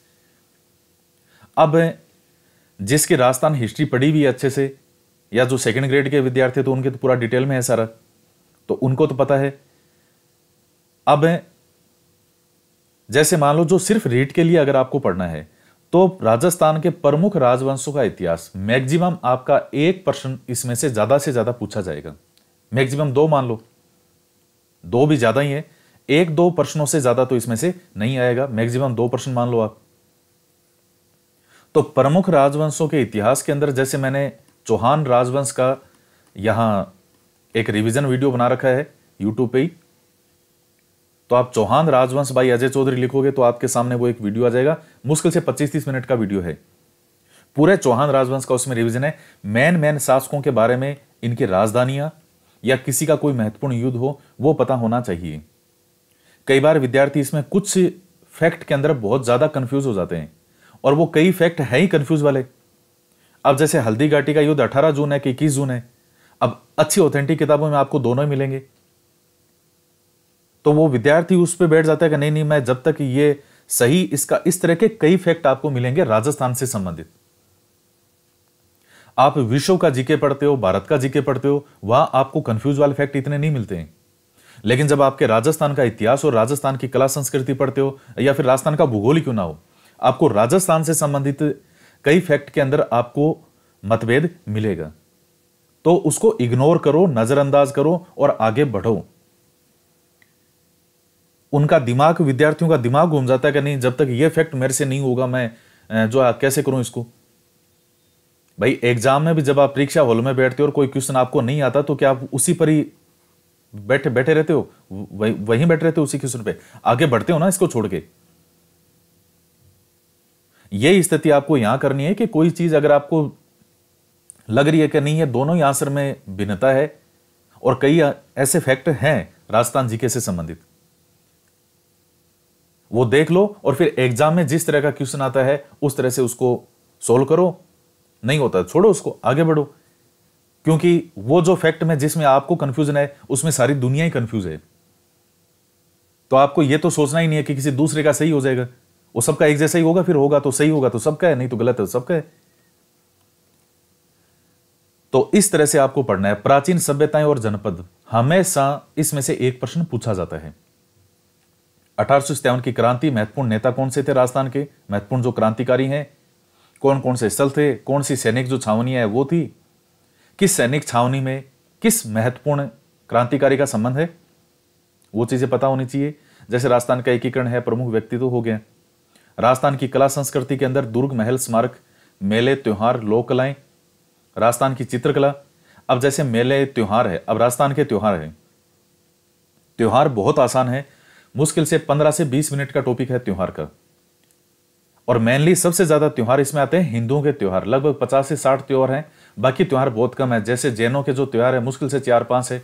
अब जिसकी राजस्थान हिस्ट्री पढ़ी हुई है अच्छे से या जो सेकंड ग्रेड के विद्यार्थी तो उनके तो पूरा डिटेल में है सारा तो उनको तो पता है अब जैसे मान लो जो सिर्फ रीट के लिए अगर आपको पढ़ना है तो राजस्थान के प्रमुख राजवंशों का इतिहास मैक्सिमम आपका एक प्रश्न इसमें से ज़्यादा से ज़्यादा पूछा जाएगा मैक्सिमम दो मान लो दो भी ज़्यादा ही है एक दो प्रश्नों से ज़्यादा तो इसमें से नहीं आएगा मैक्सिमम दो प्रश्न मान लो आप तो प्रमुख राजवंशों के इतिहास के अंदर जैसे मैंने चौहान राजवंश का यहां एक रिवीजन वीडियो बना रखा है यूट्यूब पे ही तो आप चौहान राजवंश भाई अजय चौधरी लिखोगे तो आपके सामने वो एक वीडियो आ जाएगा मुश्किल से 25-30 मिनट का वीडियो है पूरे चौहान राजवंश का उसमें रिविजन है मैन मैन शासकों के बारे में इनकी राजधानियां या किसी का कोई महत्वपूर्ण युद्ध हो वो पता होना चाहिए कई बार विद्यार्थी इसमें कुछ फैक्ट के अंदर बहुत ज़्यादा कंफ्यूज हो जाते हैं और वो कई फैक्ट है ही कंफ्यूज वाले अब जैसे हल्दी घाटी का युद्ध 18 जून है कि इक्कीस जून है अब अच्छी ऑथेंटिक किताबों में आपको दोनों ही मिलेंगे तो वो विद्यार्थी उस पर बैठ जाता है कि नहीं नहीं मैं जब तक ये सही इसका इस तरह के कई फैक्ट आपको मिलेंगे राजस्थान से संबंधित आप विश्व का जीके पढ़ते हो भारत का जीके पढ़ते हो वहां आपको कंफ्यूज वाले फैक्ट इतने नहीं मिलते हैं लेकिन जब आपके राजस्थान का इतिहास और राजस्थान की कला संस्कृति पढ़ते हो या फिर राजस्थान का भूगोल क्यों ना हो आपको राजस्थान से संबंधित कई फैक्ट के अंदर आपको मतभेद मिलेगा तो उसको इग्नोर करो नजरअंदाज करो और आगे बढ़ो उनका दिमाग विद्यार्थियों का दिमाग घूम जाता है कि नहीं जब तक ये फैक्ट मेरे से नहीं होगा मैं जो कैसे करूं इसको भाई एग्जाम में भी जब आप परीक्षा हॉल में बैठते हो और कोई क्वेश्चन आपको नहीं आता तो क्या आप उसी पर ही बैठे बैठे रहते हो वही वहीं बैठे रहते हो उसी क्वेश्चन पे आगे बढ़ते हो ना इसको छोड़ के ये स्थिति आपको यहां करनी है कि कोई चीज अगर आपको लग रही है कि नहीं है दोनों ही आंसर में भिन्नता है और कई ऐसे फैक्ट हैं राजस्थान जीके से संबंधित वो देख लो और फिर एग्जाम में जिस तरह का क्वेश्चन आता है उस तरह से उसको सोल्व करो नहीं होता छोड़ो उसको आगे बढ़ो क्योंकि वो जो फैक्ट में जिसमें आपको कंफ्यूजन है उसमें सारी दुनिया ही कंफ्यूज है तो आपको ये तो सोचना ही नहीं है कि किसी दूसरे का सही हो जाएगा वो सबका एक जैसा ही होगा फिर होगा तो सही होगा तो सबका है नहीं तो गलत है तो सबका है तो इस तरह से आपको पढ़ना है प्राचीन सभ्यताएं और जनपद हमेशा इसमें से एक प्रश्न पूछा जाता है अठारह की क्रांति महत्वपूर्ण नेता कौन से थे राजस्थान के महत्वपूर्ण जो क्रांतिकारी हैं कौन कौन से स्थल थे कौन सी सैनिक जो छावनी है वो थी किस सैनिक छावनी में किस महत्वपूर्ण क्रांतिकारी का संबंध है वो चीज़ें पता होनी चाहिए जैसे राजस्थान का एकीकरण है प्रमुख व्यक्ति तो हो गए राजस्थान की कला संस्कृति के अंदर दुर्ग महल स्मारक मेले त्यौहार लोक कलाएं राजस्थान की चित्रकला अब जैसे मेले त्यौहार है अब राजस्थान के त्यौहार है त्यौहार बहुत आसान है मुश्किल से पंद्रह से बीस मिनट का टॉपिक है त्यौहार का और मेनली सबसे ज्यादा त्यौहार इसमें आते हैं हिंदुओं के त्यौहार लगभग पचास से साठ त्यौहार हैं बाकी त्यौहार बहुत कम है जैसे जैनों के जो त्यौहार है मुश्किल से चार पांच है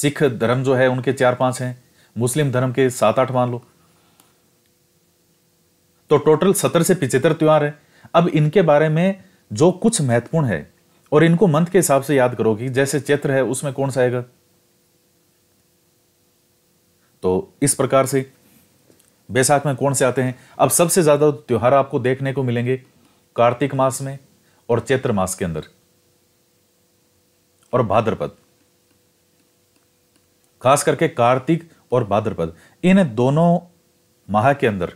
सिख धर्म जो है उनके चार पांच हैं मुस्लिम धर्म के सात आठ मान लो तो टोटल सत्तर से पिचहत्तर त्यौहार है अब इनके बारे में जो कुछ महत्वपूर्ण है और इनको मंथ के हिसाब से याद करोगी जैसे चैत्र है उसमें कौन सा आएगा तो इस प्रकार से बैसाख में कौन से आते हैं अब सबसे ज़्यादा त्यौहार आपको देखने को मिलेंगे कार्तिक मास में और चैत्र मास के अंदर और भाद्रपद खास करके कार्तिक और भाद्रपद इन दोनों माह के अंदर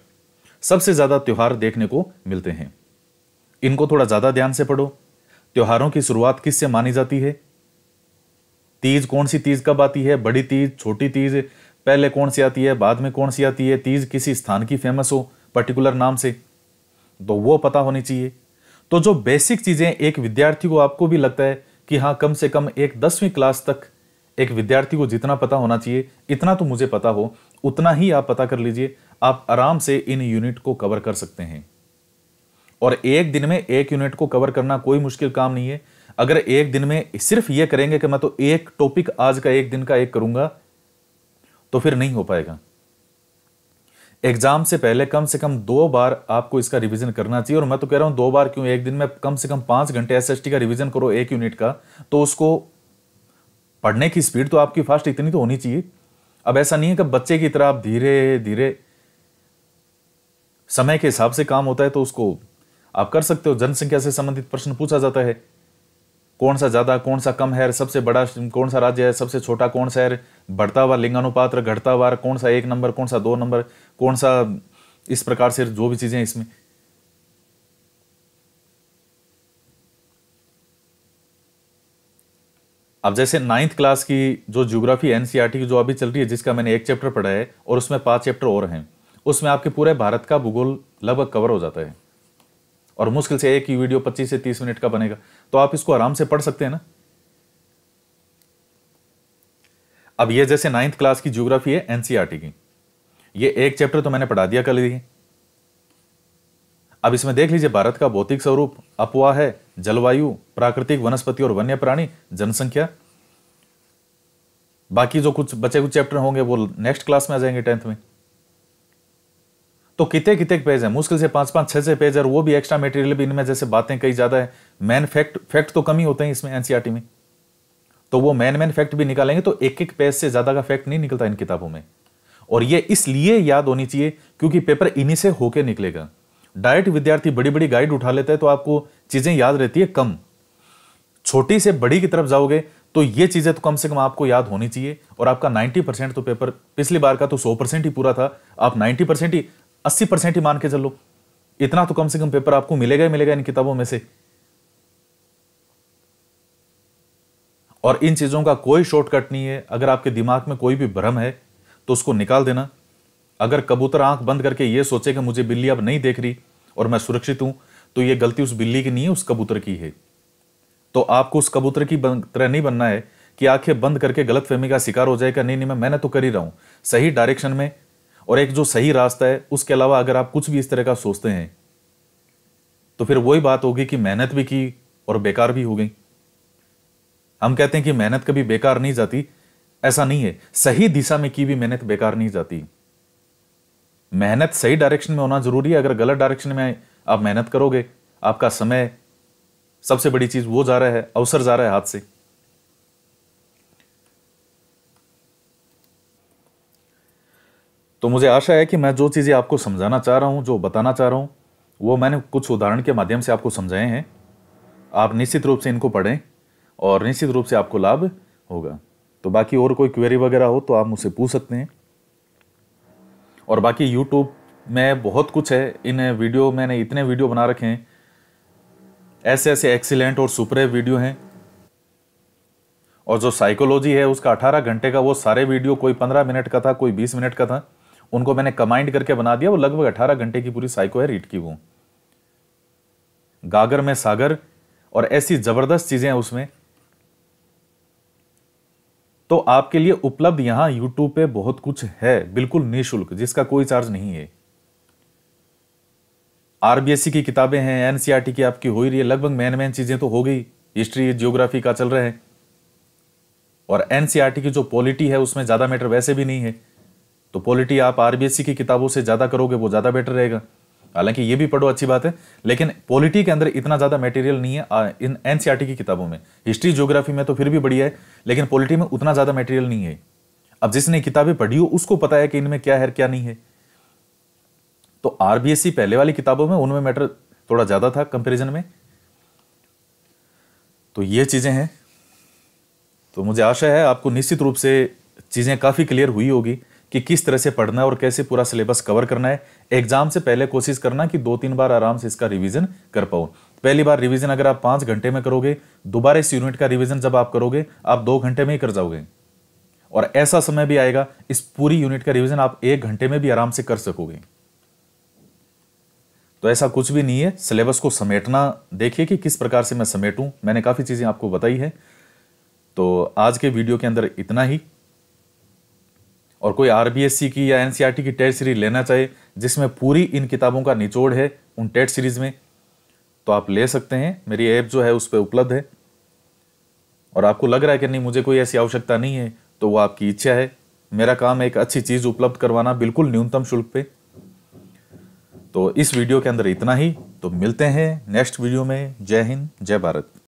सबसे ज़्यादा त्यौहार देखने को मिलते हैं इनको थोड़ा ज़्यादा ध्यान से पढ़ो त्योहारों की शुरुआत किससे मानी जाती है तीज कौन सी तीज कब आती है बड़ी तीज छोटी तीज पहले कौन सी आती है बाद में कौन सी आती है तीज किसी स्थान की फेमस हो पर्टिकुलर नाम से तो वो पता होनी चाहिए तो जो बेसिक चीज़ें एक विद्यार्थी को आपको भी लगता है कि हाँ कम से कम एक दसवीं क्लास तक एक विद्यार्थी को जितना पता होना चाहिए इतना तो मुझे पता हो उतना ही आप पता कर लीजिए आप आराम से इन यूनिट को कवर कर सकते हैं और एक दिन में एक यूनिट को कवर करना कोई मुश्किल काम नहीं है अगर एक दिन में सिर्फ ये करेंगे कि मैं तो एक टॉपिक आज का एक दिन का एक करूंगा तो फिर नहीं हो पाएगा एग्जाम से पहले कम से कम दो बार आपको इसका रिवीजन करना चाहिए और मैं तो कह रहा हूं दो बार क्यों एक दिन में कम से कम पांच घंटे एस का रिवीजन करो एक यूनिट का तो उसको पढ़ने की स्पीड तो आपकी फास्ट इतनी तो होनी चाहिए अब ऐसा नहीं है कि बच्चे की तरह आप धीरे धीरे समय के हिसाब से काम होता है तो उसको आप कर सकते हो जनसंख्या से संबंधित प्रश्न पूछा जाता है कौन सा ज़्यादा कौन सा कम है सबसे बड़ा कौन सा राज्य है सबसे छोटा कौन सा है बढ़ता हुआ लिंगानुपात घटता हुआ कौन सा एक नंबर कौन सा दो नंबर कौन सा इस प्रकार से जो भी चीज़ें इसमें अब जैसे नाइन्थ क्लास की जो ज्योग्राफी एनसीईआरटी e की जो अभी चल रही है जिसका मैंने एक चैप्टर पढ़ा है और उसमें पांच चैप्टर और हैं उसमें आपके पूरे भारत का भूगोल लगभग कवर हो जाता है और मुश्किल से एक ही वीडियो 25 से 30 मिनट का बनेगा तो आप इसको आराम से पढ़ सकते हैं ना अब ये जैसे नाइन्थ क्लास की ज्योग्राफी है एनसीईआरटी e की ये एक चैप्टर तो मैंने पढ़ा दिया कल ही अब इसमें देख लीजिए भारत का भौतिक स्वरूप अपवाह है जलवायु प्राकृतिक वनस्पति और वन्य प्राणी जनसंख्या बाकी जो कुछ बचे कुछ चैप्टर होंगे वो नेक्स्ट क्लास में आ जाएंगे टेंथ में तो कितने कितने पेज है मुश्किल से पांच पांच छह छह पेज और वो भी एक्स्ट्रा मटेरियल भी इनमें जैसे बातें कई ज़्यादा है मैन फैक्ट फैक्ट तो कम ही होते हैं इसमें एनसीईआरटी e में तो वो मैन मैन फैक्ट भी निकालेंगे तो एक एक पेज से ज़्यादा का फैक्ट नहीं निकलता इन किताबों में और ये इसलिए याद होनी चाहिए क्योंकि पेपर इन्हीं से होके निकलेगा डायरेक्ट विद्यार्थी बड़ी बड़ी गाइड उठा लेते हैं तो आपको चीज़ें याद रहती है कम छोटी से बड़ी की तरफ जाओगे तो ये चीज़ें तो कम से कम आपको याद होनी चाहिए और आपका 90 परसेंट तो पेपर पिछली बार का तो 100 परसेंट ही पूरा था आप 90 परसेंट ही अस्सी परसेंट ही मान के चलो इतना तो कम से कम पेपर आपको मिलेगा ही मिलेगा इन किताबों में से और इन चीज़ों का कोई शॉर्टकट नहीं है अगर आपके दिमाग में कोई भी भ्रम है तो उसको निकाल देना अगर कबूतर आंख बंद करके ये सोचे कि मुझे बिल्ली अब नहीं देख रही और मैं सुरक्षित हूं तो ये गलती उस बिल्ली की नहीं है उस कबूतर की है तो आपको उस कबूतर की तरह नहीं बनना है कि आंखें बंद करके गलत फहमी का शिकार हो जाएगा नहीं नहीं मैं मैंने तो कर ही रहा हूं सही डायरेक्शन में और एक जो सही रास्ता है उसके अलावा अगर आप कुछ भी इस तरह का सोचते हैं तो फिर वही बात होगी कि मेहनत भी की और बेकार भी हो गई हम कहते हैं कि मेहनत कभी बेकार नहीं जाती ऐसा नहीं है सही दिशा में की भी मेहनत बेकार नहीं जाती मेहनत सही डायरेक्शन में होना जरूरी है अगर गलत डायरेक्शन में आप मेहनत करोगे आपका समय सबसे बड़ी चीज वो जा रहा है अवसर जा रहा है हाथ से तो मुझे आशा है कि मैं जो चीज़ें आपको समझाना चाह रहा हूँ जो बताना चाह रहा हूँ वो मैंने कुछ उदाहरण के माध्यम से आपको समझाए हैं आप निश्चित रूप से इनको पढ़ें और निश्चित रूप से आपको लाभ होगा तो बाकी और कोई क्वेरी वगैरह हो तो आप मुझसे पूछ सकते हैं और बाकी यूट्यूब में बहुत कुछ है इन वीडियो मैंने इतने वीडियो बना रखे हैं ऐसे ऐसे एक्सीलेंट और सुपर वीडियो हैं और जो साइकोलॉजी है उसका 18 घंटे का वो सारे वीडियो कोई 15 मिनट का था कोई 20 मिनट का था उनको मैंने कमाइंड करके बना दिया वो लगभग अठारह घंटे की पूरी साइको है रीट की वो गागर में सागर और ऐसी जबरदस्त चीजें उसमें तो आपके लिए उपलब्ध यहां यूट्यूब पे बहुत कुछ है बिल्कुल निःशुल्क जिसका कोई चार्ज नहीं है आरबीएससी की किताबें हैं एनसीआरटी e की आपकी हो ही रही है लगभग मेन मेन चीजें तो हो गई हिस्ट्री जियोग्राफी का चल रहा है और एनसीआरटी e की जो पॉलिटी है उसमें ज्यादा मैटर वैसे भी नहीं है तो पॉलिटी आप आरबीएससी की किताबों से ज़्यादा करोगे वो ज़्यादा बेटर रहेगा हालांकि ये भी पढ़ो अच्छी बात है लेकिन पॉलिटी के अंदर इतना ज़्यादा मटेरियल नहीं है इन एनसीईआरटी e की किताबों में हिस्ट्री ज्योग्राफी में तो फिर भी बढ़िया है लेकिन पॉलिटी में उतना ज़्यादा मटेरियल नहीं है अब जिसने किताबें पढ़ी हो उसको पता है कि इनमें क्या है क्या नहीं है तो आरबीएससी पहले वाली किताबों में उनमें मैटर थोड़ा ज़्यादा था कंपेरिजन में तो ये चीज़ें हैं तो मुझे आशा है आपको निश्चित रूप से चीज़ें काफ़ी क्लियर हुई होगी कि किस तरह से पढ़ना है और कैसे पूरा सिलेबस कवर करना है एग्जाम से पहले कोशिश करना कि दो तीन बार आराम से इसका रिवीजन कर पाओ पहली बार रिवीजन अगर आप पांच घंटे में करोगे दोबारा इस यूनिट का रिवीजन जब आप करोगे आप दो घंटे में ही कर जाओगे और ऐसा समय भी आएगा इस पूरी यूनिट का रिवीजन आप एक घंटे में भी आराम से कर सकोगे तो ऐसा कुछ भी नहीं है सिलेबस को समेटना देखिए कि किस प्रकार से मैं समेटूं मैंने काफ़ी चीज़ें आपको बताई है तो आज के वीडियो के अंदर इतना ही और कोई आर की या एन e की टेट सीरीज लेना चाहे जिसमें पूरी इन किताबों का निचोड़ है उन टेट सीरीज में तो आप ले सकते हैं मेरी ऐप जो है उस पर उपलब्ध है और आपको लग रहा है कि नहीं मुझे कोई ऐसी आवश्यकता नहीं है तो वो आपकी इच्छा है मेरा काम एक अच्छी चीज़ उपलब्ध करवाना बिल्कुल न्यूनतम शुल्क पे तो इस वीडियो के अंदर इतना ही तो मिलते हैं नेक्स्ट वीडियो में जय हिंद जय भारत